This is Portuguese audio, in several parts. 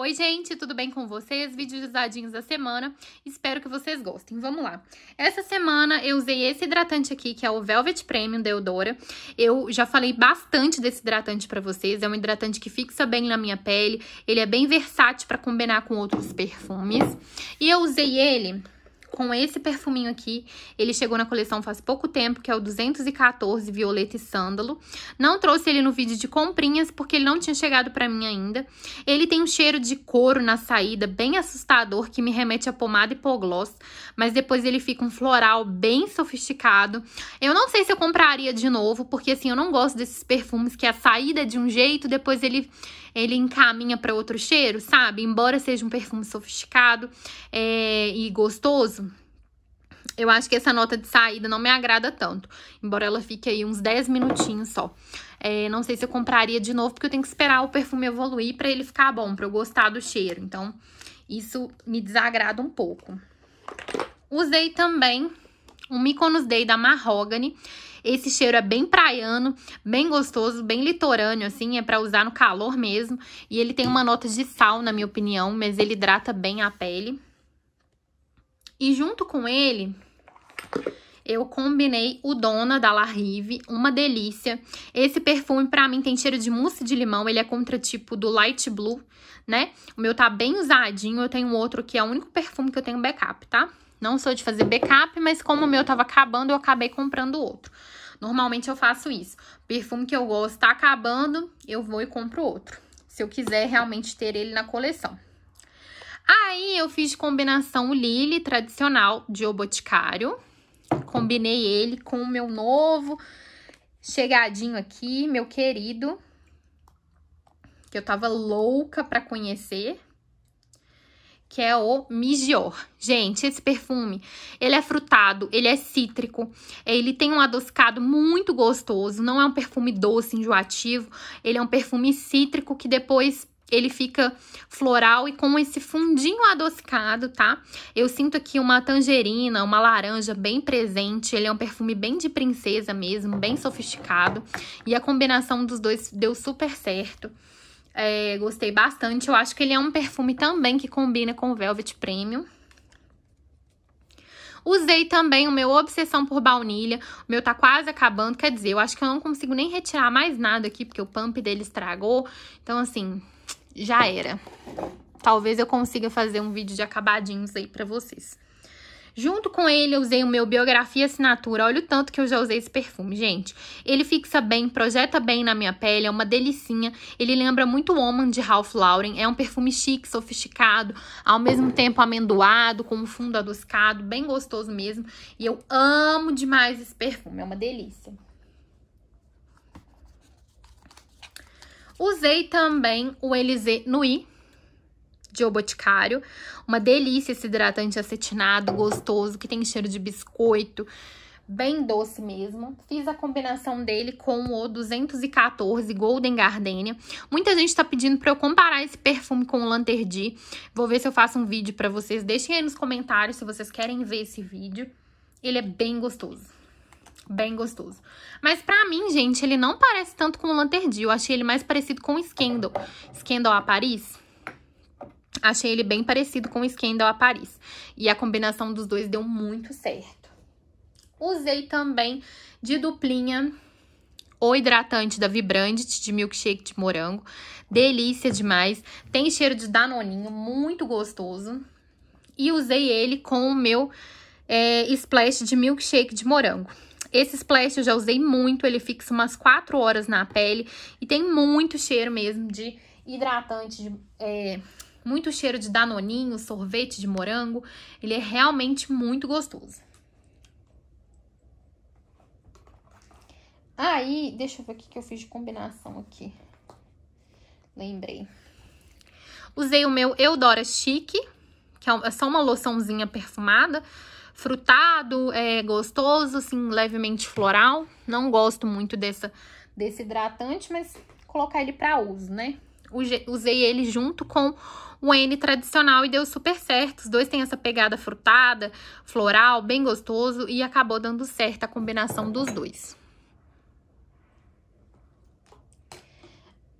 Oi, gente, tudo bem com vocês? Vídeos usadinhos da semana, espero que vocês gostem. Vamos lá. Essa semana eu usei esse hidratante aqui, que é o Velvet Premium da Eudora. Eu já falei bastante desse hidratante pra vocês, é um hidratante que fixa bem na minha pele, ele é bem versátil pra combinar com outros perfumes. E eu usei ele com esse perfuminho aqui, ele chegou na coleção faz pouco tempo, que é o 214 Violeta e Sândalo. Não trouxe ele no vídeo de comprinhas, porque ele não tinha chegado para mim ainda. Ele tem um cheiro de couro na saída, bem assustador, que me remete a pomada hipogloss, mas depois ele fica um floral bem sofisticado. Eu não sei se eu compraria de novo, porque assim, eu não gosto desses perfumes que a saída é de um jeito, depois ele ele encaminha para outro cheiro, sabe? Embora seja um perfume sofisticado é, e gostoso, eu acho que essa nota de saída não me agrada tanto. Embora ela fique aí uns 10 minutinhos só. É, não sei se eu compraria de novo, porque eu tenho que esperar o perfume evoluir para ele ficar bom, para eu gostar do cheiro. Então, isso me desagrada um pouco. Usei também um Mykonos Day da Mahogany. Esse cheiro é bem praiano, bem gostoso, bem litorâneo, assim, é para usar no calor mesmo. E ele tem uma nota de sal, na minha opinião, mas ele hidrata bem a pele. E junto com ele, eu combinei o Dona da La Rive, uma delícia. Esse perfume para mim tem cheiro de mousse de limão, ele é contra tipo do light blue, né? O meu tá bem usadinho, eu tenho outro que é o único perfume que eu tenho backup, tá? Não sou de fazer backup, mas como o meu tava acabando, eu acabei comprando outro. Normalmente eu faço isso. Perfume que eu gosto tá acabando, eu vou e compro outro. Se eu quiser realmente ter ele na coleção. Aí eu fiz de combinação o Lily tradicional de O Boticário, Combinei ele com o meu novo chegadinho aqui, meu querido, que eu tava louca pra conhecer, que é o Migior. Gente, esse perfume, ele é frutado, ele é cítrico, ele tem um adocicado muito gostoso, não é um perfume doce, enjoativo, ele é um perfume cítrico que depois ele fica floral e com esse fundinho adocicado, tá? Eu sinto aqui uma tangerina, uma laranja bem presente. Ele é um perfume bem de princesa mesmo, bem sofisticado. E a combinação dos dois deu super certo. É, gostei bastante. Eu acho que ele é um perfume também que combina com o Velvet Premium. Usei também o meu Obsessão por Baunilha. O meu tá quase acabando. Quer dizer, eu acho que eu não consigo nem retirar mais nada aqui, porque o pump dele estragou. Então, assim, já era. Talvez eu consiga fazer um vídeo de acabadinhos aí pra vocês. Junto com ele, eu usei o meu Biografia Assinatura. Olha o tanto que eu já usei esse perfume, gente. Ele fixa bem, projeta bem na minha pele, é uma delicinha. Ele lembra muito o Woman de Ralph Lauren. É um perfume chique, sofisticado, ao mesmo tempo amendoado, com um fundo adoscado, bem gostoso mesmo. E eu amo demais esse perfume, é uma delícia. Usei também o Elise Nui, de O Boticário. Uma delícia esse hidratante acetinado, gostoso, que tem cheiro de biscoito, bem doce mesmo. Fiz a combinação dele com o 214 Golden Gardenia. Muita gente tá pedindo pra eu comparar esse perfume com o Lanterdi. Vou ver se eu faço um vídeo pra vocês. Deixem aí nos comentários se vocês querem ver esse vídeo. Ele é bem gostoso. Bem gostoso. Mas pra mim, gente, ele não parece tanto com o Lanterdil. Eu achei ele mais parecido com o Scandal. Scandal a Paris. Achei ele bem parecido com o Scandal a Paris. E a combinação dos dois deu muito certo. Usei também de duplinha o hidratante da Vibrandit de milkshake de morango. Delícia demais. Tem cheiro de danoninho, muito gostoso. E usei ele com o meu é, splash de milkshake de morango. Esse splash eu já usei muito, ele fixa umas 4 horas na pele e tem muito cheiro mesmo de hidratante, de, é, muito cheiro de danoninho, sorvete de morango. Ele é realmente muito gostoso. Aí, deixa eu ver o que eu fiz de combinação aqui. Lembrei. Usei o meu Eudora Chic, que é, é só uma loçãozinha perfumada, frutado, é gostoso, assim, levemente floral. Não gosto muito dessa, desse hidratante, mas colocar ele para uso, né? Usei ele junto com o N tradicional e deu super certo. Os dois têm essa pegada frutada, floral, bem gostoso e acabou dando certo a combinação dos dois.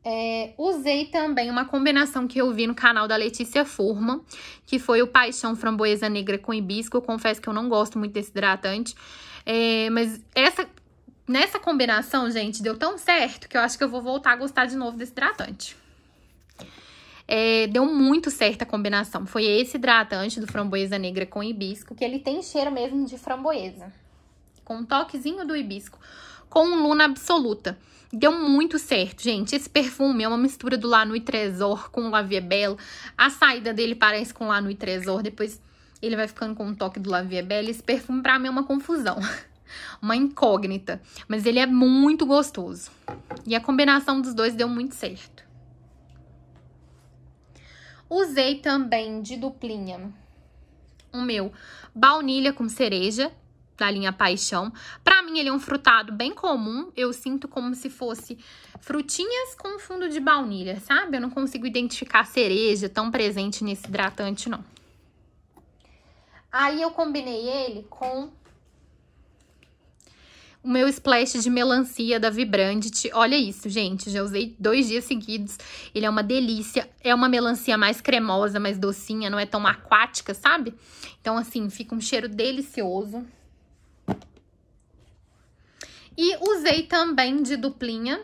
É, usei também uma combinação que eu vi no canal da Letícia Furman, que foi o Paixão Framboesa Negra com Hibisco. Eu confesso que eu não gosto muito desse hidratante. É, mas essa, nessa combinação, gente, deu tão certo que eu acho que eu vou voltar a gostar de novo desse hidratante. É, deu muito certo a combinação. Foi esse hidratante do framboesa negra com hibisco, que ele tem cheiro mesmo de framboesa. Com um toquezinho do hibisco com Luna Absoluta. Deu muito certo, gente. Esse perfume é uma mistura do Lanui Tresor com La Vie Belle. A saída dele parece com Lanui Tresor. depois ele vai ficando com um toque do La Belle. Esse perfume pra mim é uma confusão, uma incógnita, mas ele é muito gostoso. E a combinação dos dois deu muito certo. Usei também de duplinha o meu baunilha com cereja, da linha Paixão. Para mim, ele é um frutado bem comum. Eu sinto como se fosse frutinhas com fundo de baunilha, sabe? Eu não consigo identificar cereja tão presente nesse hidratante, não. Aí eu combinei ele com o meu splash de melancia da Vibrandit. Olha isso, gente, já usei dois dias seguidos. Ele é uma delícia, é uma melancia mais cremosa, mais docinha, não é tão aquática, sabe? Então, assim, fica um cheiro delicioso. E usei também de duplinha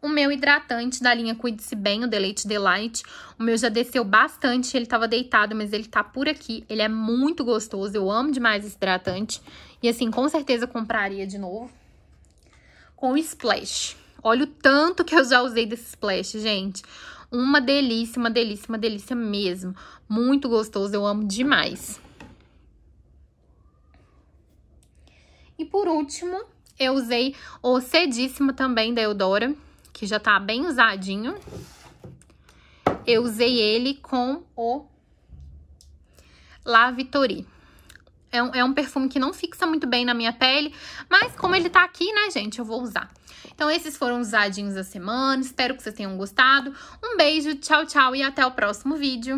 o meu hidratante da linha Cuide-se Bem, o Deleite Delight. O meu já desceu bastante, ele tava deitado, mas ele tá por aqui. Ele é muito gostoso, eu amo demais esse hidratante. E assim, com certeza compraria de novo. Com o Splash. Olha o tanto que eu já usei desse Splash, gente. Uma delícia, uma delícia, uma delícia mesmo. Muito gostoso, eu amo demais. E por último, eu usei o Cedíssimo também da Eudora, que já tá bem usadinho. Eu usei ele com o La Vitorie. É um, é um, perfume que não fixa muito bem na minha pele, mas como ele tá aqui, né, gente, eu vou usar. Então, esses foram os usadinhos da semana. Espero que vocês tenham gostado. Um beijo, tchau, tchau e até o próximo vídeo.